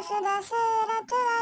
الرشد سيرة